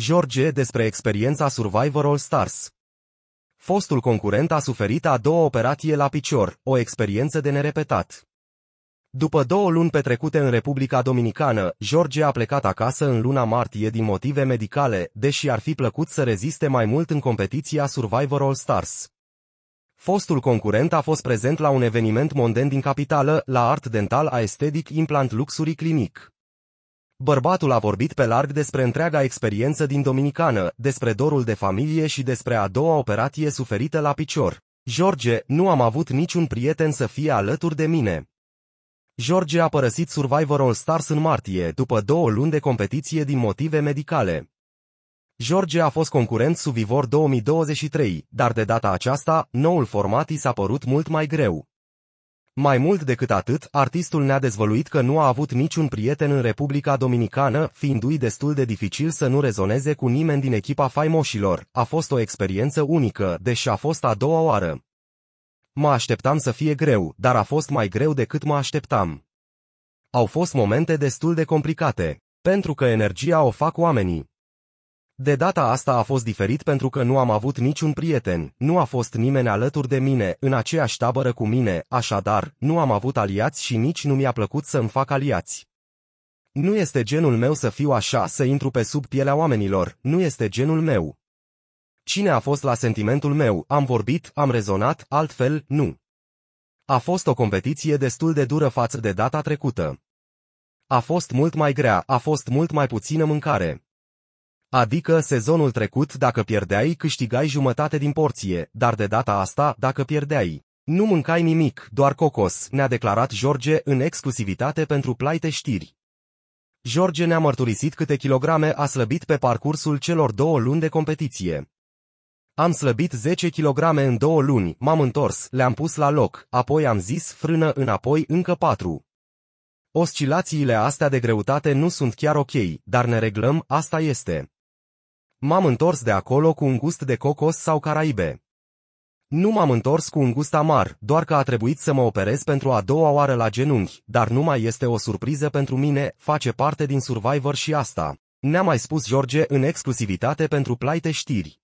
George despre experiența Survivor All Stars. Fostul concurent a suferit a doua operație la picior, o experiență de nerepetat. După două luni petrecute în Republica Dominicană, George a plecat acasă în luna martie din motive medicale, deși ar fi plăcut să reziste mai mult în competiția Survivor All Stars. Fostul concurent a fost prezent la un eveniment monden din capitală, la Art Dental Aesthetic Implant Luxury Clinic. Bărbatul a vorbit pe larg despre întreaga experiență din Dominicană, despre dorul de familie și despre a doua operație suferită la picior. George, nu am avut niciun prieten să fie alături de mine. George a părăsit Survivor All Stars în martie, după două luni de competiție din motive medicale. George a fost concurent survivor 2023, dar de data aceasta, noul format i s-a părut mult mai greu. Mai mult decât atât, artistul ne-a dezvăluit că nu a avut niciun prieten în Republica Dominicană, fiindu-i destul de dificil să nu rezoneze cu nimeni din echipa faimoșilor. A fost o experiență unică, deși a fost a doua oară. Mă așteptam să fie greu, dar a fost mai greu decât mă așteptam. Au fost momente destul de complicate, pentru că energia o fac oamenii. De data asta a fost diferit pentru că nu am avut niciun prieten, nu a fost nimeni alături de mine, în aceeași tabără cu mine, așadar, nu am avut aliați și nici nu mi-a plăcut să-mi fac aliați. Nu este genul meu să fiu așa, să intru pe sub pielea oamenilor, nu este genul meu. Cine a fost la sentimentul meu, am vorbit, am rezonat, altfel, nu. A fost o competiție destul de dură față de data trecută. A fost mult mai grea, a fost mult mai puțină mâncare. Adică sezonul trecut dacă pierdeai câștigai jumătate din porție, dar de data asta dacă pierdeai. Nu mâncai nimic, doar cocos, ne-a declarat George în exclusivitate pentru Plaite Știri. George ne-a mărturisit câte kilograme a slăbit pe parcursul celor două luni de competiție. Am slăbit 10 kg în două luni, m-am întors, le-am pus la loc, apoi am zis frână înapoi încă 4. Oscilațiile astea de greutate nu sunt chiar ok, dar ne reglăm, asta este. M-am întors de acolo cu un gust de cocos sau caraibe. Nu m-am întors cu un gust amar, doar că a trebuit să mă operez pentru a doua oară la genunchi, dar nu mai este o surpriză pentru mine, face parte din Survivor și asta. Ne-a mai spus George în exclusivitate pentru Plaite Știri.